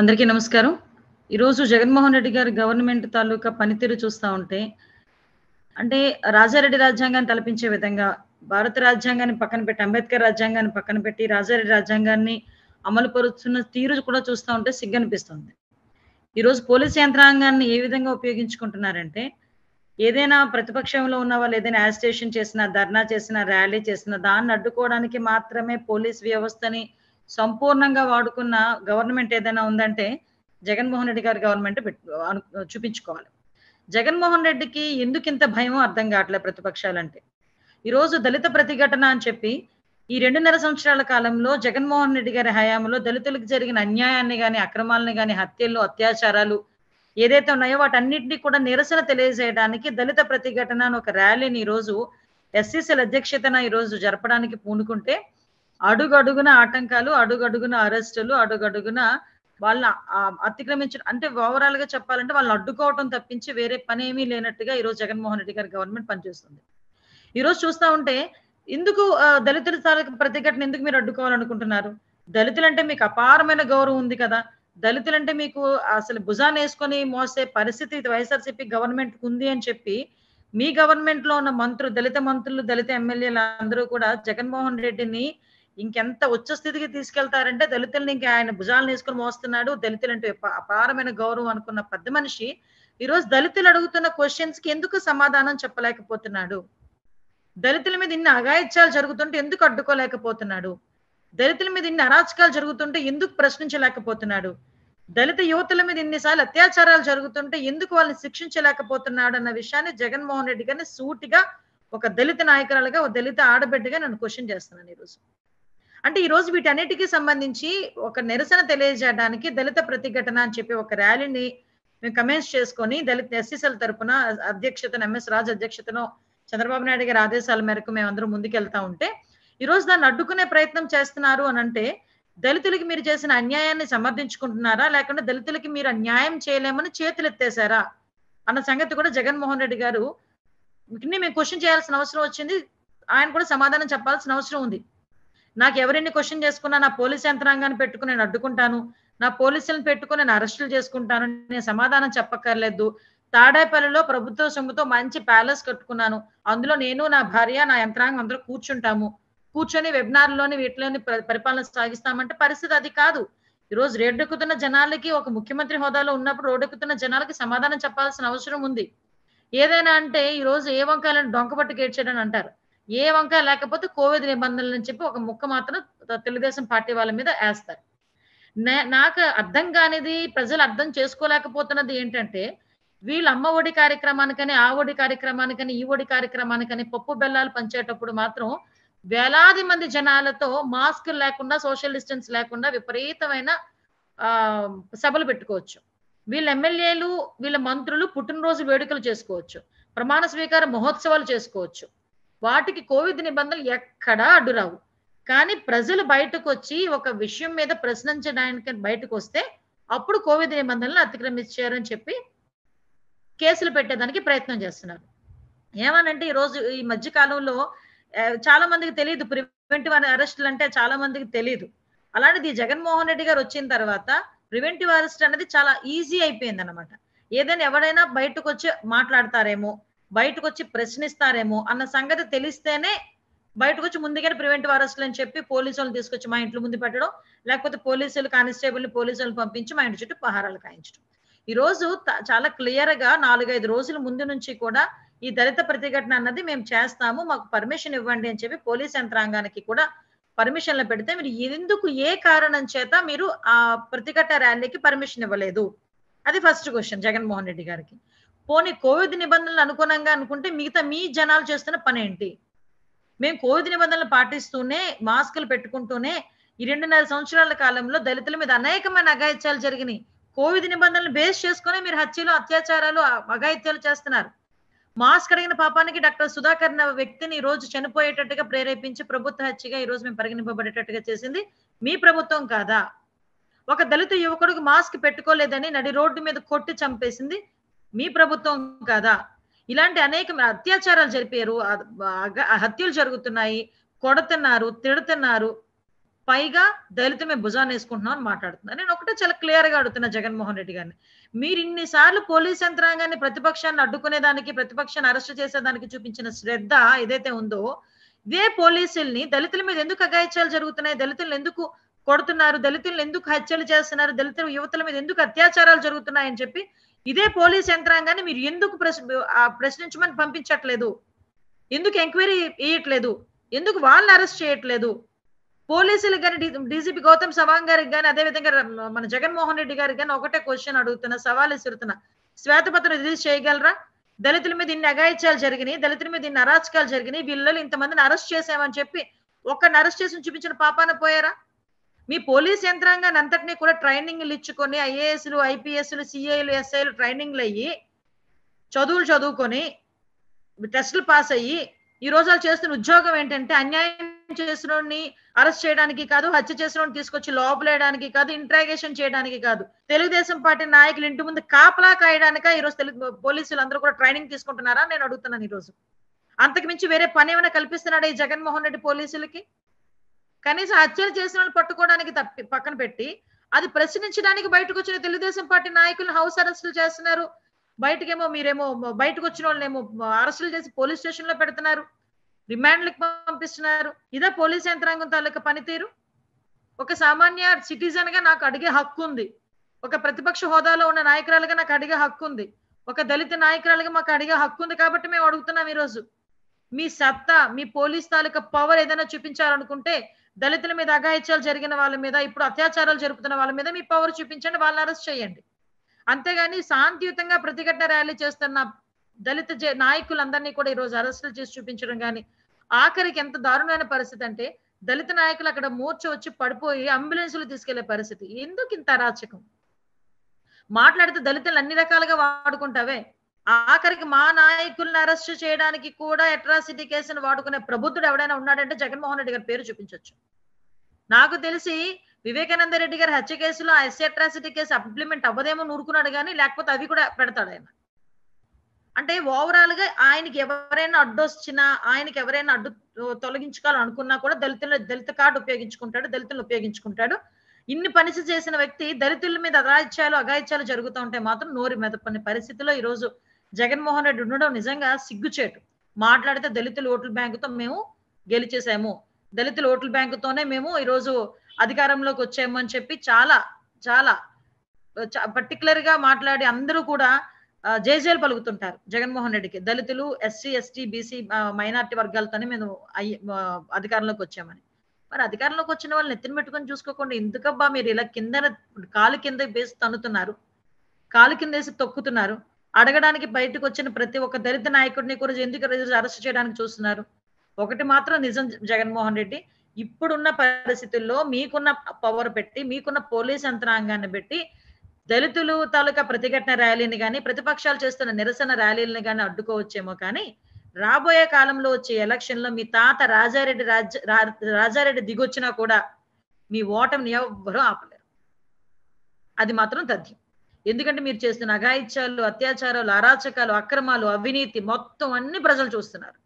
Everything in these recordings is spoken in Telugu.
అందరికీ నమస్కారం ఈరోజు జగన్మోహన్ రెడ్డి గారి గవర్నమెంట్ తాలూకా పనితీరు చూస్తూ ఉంటే అంటే రాజారెడ్డి రాజ్యాంగాన్ని తలపించే విధంగా భారత రాజ్యాంగాన్ని పక్కన పెట్టి అంబేద్కర్ రాజ్యాంగాన్ని పక్కన పెట్టి రాజారెడ్డి రాజ్యాంగాన్ని అమలు పరుస్తున్న తీరు కూడా చూస్తూ ఉంటే సిగ్గనిపిస్తుంది ఈరోజు పోలీస్ యంత్రాంగాన్ని ఏ విధంగా ఉపయోగించుకుంటున్నారంటే ఏదైనా ప్రతిపక్షంలో ఉన్న వాళ్ళు ఏదైనా యాజిటేషన్ చేసినా ధర్నా చేసినా ర్యాలీ చేసినా దాన్ని అడ్డుకోవడానికి మాత్రమే పోలీస్ వ్యవస్థని సంపూర్ణంగా వాడుకున్న గవర్నమెంట్ ఏదైనా ఉందంటే జగన్మోహన్ రెడ్డి గారి గవర్నమెంట్ చూపించుకోవాలి జగన్మోహన్ రెడ్డికి ఎందుకు ఇంత భయమో అర్థం కావట్లేదు ప్రతిపక్షాలంటే ఈరోజు దళిత ప్రతిఘటన అని చెప్పి ఈ రెండున్నర సంవత్సరాల కాలంలో జగన్మోహన్ రెడ్డి గారి హయాంలో దళితులకు జరిగిన అన్యాయాన్ని కానీ అక్రమాలను కానీ హత్యలు అత్యాచారాలు ఏదైతే ఉన్నాయో వాటన్నింటినీ కూడా నిరసన తెలియజేయడానికి దళిత ప్రతిఘటన ఒక ర్యాలీని ఈరోజు ఎస్సీసీల అధ్యక్షతన ఈరోజు జరపడానికి పూనుకుంటే అడుగడుగున ఆటంకాలు అడుగడుగున అరెస్టులు అడుగడుగున వాళ్ళని అతిక్రమించడం అంటే ఓవరాల్ గా చెప్పాలంటే వాళ్ళని అడ్డుకోవటం తప్పించి వేరే పని ఏమీ లేనట్టుగా ఈరోజు జగన్మోహన్ రెడ్డి గారి గవర్నమెంట్ పనిచేస్తుంది ఈరోజు చూస్తా ఉంటే ఎందుకు దళితుల ప్రతిఘటన ఎందుకు మీరు అడ్డుకోవాలనుకుంటున్నారు దళితులంటే మీకు అపారమైన గౌరవం ఉంది కదా దళితులంటే మీకు అసలు భుజాన్ వేసుకొని మోసే పరిస్థితి వైఎస్ఆర్సీపీ గవర్నమెంట్ ఉంది అని చెప్పి మీ గవర్నమెంట్ లో ఉన్న మంత్రులు దళిత మంత్రులు దళిత ఎమ్మెల్యేలు అందరూ కూడా జగన్మోహన్ రెడ్డిని ఇంకెంత ఉచ్చ స్థితికి తీసుకెళ్తారంటే దళితుల్ని ఇంకా ఆయన భుజాలను వేసుకుని మోస్తున్నాడు దళితులు అంటే అపారమైన గౌరవం అనుకున్న పెద్ద మనిషి ఈరోజు దళితులు అడుగుతున్న క్వశ్చన్స్ కి ఎందుకు సమాధానం చెప్పలేకపోతున్నాడు దళితుల మీద ఇన్ని అగాయిత్యాలు జరుగుతుంటే ఎందుకు అడ్డుకోలేకపోతున్నాడు దళితుల మీద ఇన్ని అరాచకాలు జరుగుతుంటే ఎందుకు ప్రశ్నించలేకపోతున్నాడు దళిత యువతుల మీద ఇన్నిసార్లు అత్యాచారాలు జరుగుతుంటే ఎందుకు వాళ్ళని శిక్షించలేకపోతున్నాడు అన్న విషయాన్ని జగన్మోహన్ రెడ్డి గారిని సూటిగా ఒక దళిత నాయకురాలుగా ఒక దళిత ఆడబిడ్డగా నన్ను క్వశ్చన్ చేస్తున్నాను ఈరోజు అంటే ఈ రోజు వీటన్నిటికీ సంబంధించి ఒక నిరసన తెలియజేయడానికి దళిత ప్రతిఘటన అని చెప్పి ఒక ర్యాలీని మేము కమెంట్స్ చేసుకొని దళిత ఎస్సీసీల తరఫున అధ్యక్షతను ఎంఎస్ రాజు అధ్యక్షతను చంద్రబాబు నాయుడు గారి ఆదేశాల మేరకు మేము అందరం ముందుకెళ్తా ఉంటే ఈ రోజు దాన్ని అడ్డుకునే ప్రయత్నం చేస్తున్నారు అని అంటే దళితులకి మీరు చేసిన అన్యాయాన్ని సమర్థించుకుంటున్నారా లేకుంటే దళితులకి మీరు అన్యాయం చేయలేమని చేతులు ఎత్తేసారా అన్న సంగతి కూడా జగన్మోహన్ రెడ్డి గారు మేము క్వశ్చన్ చేయాల్సిన అవసరం వచ్చింది ఆయన కూడా సమాధానం చెప్పాల్సిన అవసరం ఉంది నాకు ఎవరిని క్వశ్చన్ చేసుకున్నా నా పోలీస్ యంత్రాంగాన్ని పెట్టుకుని నేను అడ్డుకుంటాను నా పోలీసులను పెట్టుకుని నేను అరెస్టులు చేసుకుంటాను నేను సమాధానం చెప్పక్కర్లేదు తాడేపల్లిలో ప్రభుత్వ సొమ్ముతో మంచి ప్యాలెస్ కట్టుకున్నాను అందులో నేను నా భార్య నా యంత్రాంగం అందరూ కూర్చుంటాము కూర్చొని వెబినార్లోని వీటిలోని పరిపాలన సాగిస్తామంటే పరిస్థితి అది కాదు ఈరోజు రోడ్డెక్కుతున్న జనాలకి ఒక ముఖ్యమంత్రి హోదాలో ఉన్నప్పుడు రోడ్డెక్కుతున్న జనాలకి సమాధానం చెప్పాల్సిన అవసరం ఉంది ఏదైనా అంటే ఈ రోజు ఏ వంకాయలను డొంకబట్టు గేడ్చాడని అంటారు ఏ వంక లేకపోతే కోవిడ్ నిబంధనలు అని చెప్పి ఒక ముక్క మాత్రం తెలుగుదేశం పార్టీ వాళ్ళ మీద వేస్తారు నాకు అర్థం కానిది ప్రజలు అర్థం చేసుకోలేకపోతున్నది ఏంటంటే వీళ్ళు అమ్మ ఒడి కార్యక్రమానికని ఆ ఒడి కార్యక్రమానికని ఈ ఒడి కార్యక్రమానికని పప్పు బెల్లాలు పంచేటప్పుడు మాత్రం వేలాది మంది జనాలతో మాస్క్ లేకుండా సోషల్ డిస్టెన్స్ లేకుండా విపరీతమైన ఆ సభలు పెట్టుకోవచ్చు వీళ్ళ ఎమ్మెల్యేలు వీళ్ళ మంత్రులు పుట్టినరోజు వేడుకలు చేసుకోవచ్చు ప్రమాణ స్వీకార మహోత్సవాలు చేసుకోవచ్చు వాటికి కోవిడ్ నిబంధనలు ఎక్కడా అడ్డురావు కానీ ప్రజలు బయటకు వచ్చి ఒక విషయం మీద ప్రశ్నించడానికి బయటకు వస్తే అప్పుడు కోవిడ్ నిబంధనలు అతిక్రమించారు అని చెప్పి కేసులు పెట్టేదానికి ప్రయత్నం చేస్తున్నారు ఏమనంటే ఈరోజు ఈ మధ్య కాలంలో చాలా మందికి తెలియదు ప్రివెంటివ్ అరెస్ట్లు అంటే చాలా మందికి తెలియదు అలాంటిది జగన్మోహన్ రెడ్డి గారు వచ్చిన తర్వాత ప్రివెంటివ్ అరెస్ట్ అనేది చాలా ఈజీ అయిపోయింది అనమాట ఏదైనా ఎవరైనా బయటకు వచ్చి మాట్లాడతారేమో బయటకు వచ్చి ప్రశ్నిస్తారేమో అన్న సంగతి తెలిస్తేనే బయటకు వచ్చి ముందుగానే ప్రివెంటివ్ అరెస్ట్లు అని చెప్పి పోలీసులను తీసుకొచ్చి మా ఇంట్లో ముందు పెట్టడం లేకపోతే పోలీసులు కానిస్టేబుల్ని పోలీసులను పంపించి మా ఇంటి చుట్టూ పహారాలు కాయించడం ఈ రోజు చాలా క్లియర్ గా నాలుగైదు రోజుల ముందు నుంచి కూడా ఈ దళిత ప్రతిఘటన అన్నది మేము చేస్తాము మాకు పర్మిషన్ ఇవ్వండి అని చెప్పి పోలీస్ యంత్రాంగానికి కూడా పర్మిషన్లు పెడితే మీరు ఎందుకు ఏ కారణం చేత మీరు ఆ ప్రతిఘటన ర్యాలీకి పర్మిషన్ ఇవ్వలేదు అది ఫస్ట్ క్వశ్చన్ జగన్మోహన్ రెడ్డి గారికి పోనీ కోవిడ్ నిబంధనలు అనుగుణంగా అనుకుంటే మిగతా మీ జనాలు చేస్తున్న పని ఏంటి మేము కోవిడ్ నిబంధనలు పాటిస్తూనే మాస్కులు పెట్టుకుంటూనే ఈ రెండున్నర సంవత్సరాల కాలంలో దళితుల మీద అనేకమైన అఘాయిత్యాలు జరిగినాయి కోవిడ్ నిబంధనలు బేస్ చేసుకునే మీరు హత్యలు అత్యాచారాలు అఘాయిత్యాలు చేస్తున్నారు మాస్క్ అడిగిన పాపానికి డాక్టర్ సుధాకర్ వ్యక్తిని ఈ రోజు చనిపోయేటట్టుగా ప్రేరేపించి ప్రభుత్వ హత్యగా ఈ రోజు మేము పరిగణింపబడేటట్టుగా చేసింది మీ ప్రభుత్వం కాదా ఒక దళిత యువకుడికి మాస్క్ పెట్టుకోలేదని నడి రోడ్డు మీద కొట్టి చంపేసింది మీ ప్రభుత్వం కదా ఇలాంటి అనేక అత్యాచారాలు జరిపారు హత్యలు జరుగుతున్నాయి కొడుతున్నారు తిడుతున్నారు పైగా మేము భుజాన్ని వేసుకుంటున్నాం అని మాట్లాడుతున్నా నేను ఒకటే చాలా క్లియర్ గా అడుగుతున్నా జగన్మోహన్ రెడ్డి గారిని మీరు ఇన్నిసార్లు పోలీస్ యంత్రాంగాన్ని ప్రతిపక్షాన్ని అడ్డుకునేదానికి ప్రతిపక్షాన్ని అరెస్ట్ చేసేదానికి చూపించిన శ్రద్ధ ఏదైతే ఉందో ఇదే పోలీసుల్ని దళితుల మీద ఎందుకు అగాయిత్యాలు జరుగుతున్నాయి దళితులను ఎందుకు కొడుతున్నారు దళితులను ఎందుకు హత్యలు చేస్తున్నారు దళితుల యువతల మీద ఎందుకు అత్యాచారాలు జరుగుతున్నాయని చెప్పి ఇదే పోలీస్ యంత్రాంగాన్ని మీరు ఎందుకు ప్రశ్నించమని పంపించట్లేదు ఎందుకు ఎంక్వైరీ వేయట్లేదు ఎందుకు వాళ్ళని అరెస్ట్ చేయట్లేదు పోలీసులు కానీ డీజీపీ గౌతమ్ సవాంగ్ గారికి కానీ అదేవిధంగా మన జగన్మోహన్ రెడ్డి గారికి కానీ ఒకటే క్వశ్చన్ అడుగుతున్నా సవాల్ ఇసురుతున్నా శ్వేతపత్రం రిలీజ్ చేయగలరా దళితుల మీద ఇన్ని అగాయిత్యాలు జరిగినాయి దళితుల మీద ఇన్ని అరాచకాలు జరిగినాయి వీళ్ళలో ఇంతమందిని అరెస్ట్ చేసామని చెప్పి ఒక్కడిని అరెస్ట్ చేసి చూపించిన పాపాన పోయారా మీ పోలీస్ యంత్రాంగాన్ని అంతటినీ కూడా ట్రైనింగ్లు ఇచ్చుకొని ఐఏఎస్లు ఐపీఎస్లు సిఐలు ఎస్ఐలు ట్రైనింగ్లు అయ్యి చదువులు చదువుకొని టెస్టులు పాస్ అయ్యి ఈ రోజు వాళ్ళు చేస్తున్న ఉద్యోగం ఏంటంటే అన్యాయం చేసిన అరెస్ట్ చేయడానికి కాదు హత్య చేసిన తీసుకొచ్చి లోపలేయడానికి కాదు ఇంట్రాగేషన్ చేయడానికి కాదు తెలుగుదేశం పార్టీ నాయకులు ఇంటి ముందు కాపలా కాయడానిక ఈరోజు తెలుగు పోలీసులు అందరూ కూడా ట్రైనింగ్ తీసుకుంటున్నారా నేను అడుగుతున్నాను ఈరోజు అంతకు మించి వేరే పని ఏమైనా కల్పిస్తున్నాడా ఈ జగన్మోహన్ రెడ్డి పోలీసులకి కనీసం హత్యలు చేసిన వాళ్ళు పట్టుకోవడానికి తప్పి పక్కన పెట్టి అది ప్రశ్నించడానికి బయటకు వచ్చిన తెలుగుదేశం పార్టీ నాయకులను హౌస్ అరెస్టులు చేస్తున్నారు బయటకేమో మీరేమో బయటకు వచ్చిన వాళ్ళనేమో అరెస్టులు చేసి పోలీస్ స్టేషన్ లో పెడుతున్నారు రిమాండ్లకు పంపిస్తున్నారు ఇదే పోలీస్ యంత్రాంగం తాలూకా పనితీరు ఒక సామాన్య సిటిజన్ గా నాకు అడిగే హక్కు ఉంది ఒక ప్రతిపక్ష హోదాలో ఉన్న నాయకురాలుగా నాకు అడిగే హక్కు ఉంది ఒక దళిత నాయకురాలుగా మాకు అడిగే హక్కు ఉంది కాబట్టి మేము అడుగుతున్నాం ఈరోజు మీ సత్తా మీ పోలీస్ తాలూకా పవర్ ఏదైనా చూపించాలనుకుంటే దళితుల మీద అఘాయిత్యాలు జరిగిన వాళ్ళ మీద ఇప్పుడు అత్యాచారాలు జరుపుతున్న వాళ్ళ మీద మీ పవర్ చూపించండి వాళ్ళని అరెస్ట్ చేయండి అంతేగాని శాంతియుతంగా ప్రతిఘటన ర్యాలీ చేస్తున్న దళిత నాయకులందరినీ కూడా ఈరోజు అరెస్టులు చేసి చూపించడం కానీ ఆఖరికి ఎంత దారుణమైన పరిస్థితి అంటే దళిత నాయకులు అక్కడ మూర్చ వచ్చి పడిపోయి అంబులెన్సులు తీసుకెళ్లే పరిస్థితి ఎందుకు ఇంత అరాచకం మాట్లాడితే దళితులు అన్ని రకాలుగా వాడుకుంటావే ఆఖరికి మా నాయకుల్ని అరెస్ట్ చేయడానికి కూడా అట్రాసిటీ కేసును వాడుకునే ప్రభుత్వుడు ఎవడైనా ఉన్నాడంటే జగన్మోహన్ రెడ్డి గారి పేరు చూపించవచ్చు నాకు తెలిసి వివేకానంద రెడ్డి గారి హత్య కేసులో ఆ ఎస్సీ అట్రాసిటీ కేసు ఇంప్లిమెంట్ అవ్వదేమో నూరుకున్నాడు కానీ లేకపోతే అవి కూడా పెడతాడు ఆయన అంటే ఓవరాల్ గా ఆయనకి ఎవరైనా అడ్డొచ్చినా ఆయనకి ఎవరైనా అడ్డు తొలగించుకోవాలనుకున్నా కూడా దళితుల దళిత కార్డు ఉపయోగించుకుంటాడు దళితులను ఉపయోగించుకుంటాడు ఇన్ని పని చేసిన వ్యక్తి దళితుల మీద అగాయిత్యాలు అగాయిత్యాలు జరుగుతూ ఉంటే మాత్రం నోరు మెదపని పరిస్థితిలో ఈరోజు జగన్మోహన్ రెడ్డి ఉండడం నిజంగా సిగ్గుచేటు మాట్లాడితే దళితుల ఓట్ల బ్యాంకుతో మేము గెలిచేసాము దళితుల ఓట్ల బ్యాంకుతోనే మేము ఈరోజు అధికారంలోకి వచ్చాము అని చెప్పి చాలా చాలా పర్టికులర్ గా మాట్లాడి అందరూ కూడా జేజేలు పలుకుతుంటారు జగన్మోహన్ రెడ్డికి దళితులు ఎస్సీ ఎస్టీ బీసీ మైనార్టీ వర్గాలతోనే మేము అధికారంలోకి వచ్చామని మరి అధికారంలోకి వచ్చిన వాళ్ళు ఎత్తిన పెట్టుకొని చూసుకోకుండా ఎందుకబ్బా మీరు ఇలా కింద కాలు కింద వేసి తన్నుతున్నారు కాలు కింద వేసి తొక్కుతున్నారు అడగడానికి బయటకు వచ్చిన ప్రతి ఒక్క దళిత నాయకుడిని కూడా ఎందుకు అరెస్ట్ చేయడానికి చూస్తున్నారు ఒకటి మాత్రం నిజం జగన్మోహన్ రెడ్డి ఇప్పుడున్న పరిస్థితుల్లో మీకున్న పవర్ పెట్టి మీకున్న పోలీస్ యంత్రాంగాన్ని పెట్టి దళితులు తాలూకా ప్రతిఘటన ర్యాలీని కానీ ప్రతిపక్షాలు చేస్తున్న నిరసన ర్యాలీలను కానీ అడ్డుకోవచ్చేమో కానీ రాబోయే కాలంలో వచ్చే ఎలక్షన్లో మీ తాత రాజారెడ్డి రాజ రాజారెడ్డి దిగొచ్చినా కూడా మీ ఓటమిని ఎవరూ ఆపలేరు అది మాత్రం తథ్యం ఎందుకంటే మీరు చేస్తున్న అఘాయిత్యాలు అత్యాచారాలు అరాచకాలు అక్రమాలు అవినీతి మొత్తం అన్ని ప్రజలు చూస్తున్నారు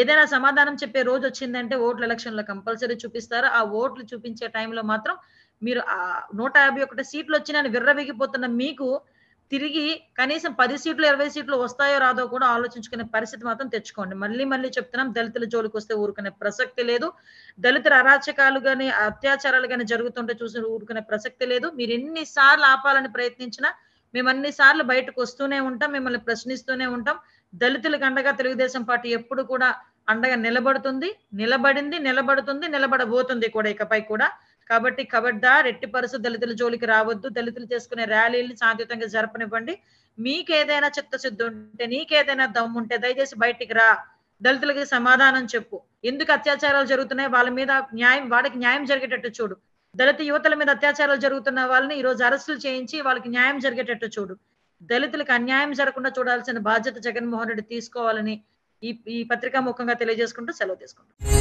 ఏదైనా సమాధానం చెప్పే రోజు వచ్చిందంటే ఓట్లు ఎలక్షన్లో కంపల్సరీ చూపిస్తారు ఆ ఓట్లు చూపించే టైంలో మాత్రం మీరు ఆ నూట యాభై ఒకటి సీట్లు వచ్చినాయని విర్రవిగిపోతున్న మీకు తిరిగి కనీసం పది సీట్లు ఇరవై సీట్లు వస్తాయో రాదో కూడా ఆలోచించుకునే పరిస్థితి మాత్రం తెచ్చుకోండి మళ్ళీ మళ్ళీ చెప్తున్నాం దళితుల జోలికి వస్తే ఊరుకునే ప్రసక్తి లేదు దళితుల అరాచకాలు కానీ అత్యాచారాలు కానీ జరుగుతుంటే చూసి ఊరుకునే ప్రసక్తి లేదు మీరు ఎన్నిసార్లు ఆపాలని ప్రయత్నించినా మేము అన్నిసార్లు బయటకు వస్తూనే ఉంటాం మిమ్మల్ని ప్రశ్నిస్తూనే ఉంటాం దళితులకు అండగా తెలుగుదేశం పార్టీ ఎప్పుడు కూడా అండగా నిలబడుతుంది నిలబడింది నిలబడుతుంది నిలబడబోతుంది కూడా ఇకపై కూడా కాబట్టి కబడ్డా రెట్టి పరుసు దళితుల జోలికి రావద్దు దళితులు చేసుకునే ర్యాలీల్ని శాంతియుతంగా జరపనివ్వండి మీకేదైనా చిత్తశుద్ధి ఉంటే నీకేదైనా ఉంటే దయచేసి బయటికి రా దళితులకి సమాధానం చెప్పు ఎందుకు అత్యాచారాలు జరుగుతున్నాయి వాళ్ళ మీద న్యాయం వాడికి న్యాయం జరిగేటట్టు చూడు దళిత యువతల మీద అత్యాచారాలు జరుగుతున్న వాళ్ళని ఈ రోజు అరెస్టులు చేయించి వాళ్ళకి న్యాయం జరిగేటట్టు చూడు దళితులకు అన్యాయం జరగకుండా చూడాల్సిన బాధ్యత జగన్మోహన్ రెడ్డి తీసుకోవాలని ఈ ఈ పత్రికా ముఖంగా తెలియజేసుకుంటూ సెలవు తీసుకుంటాం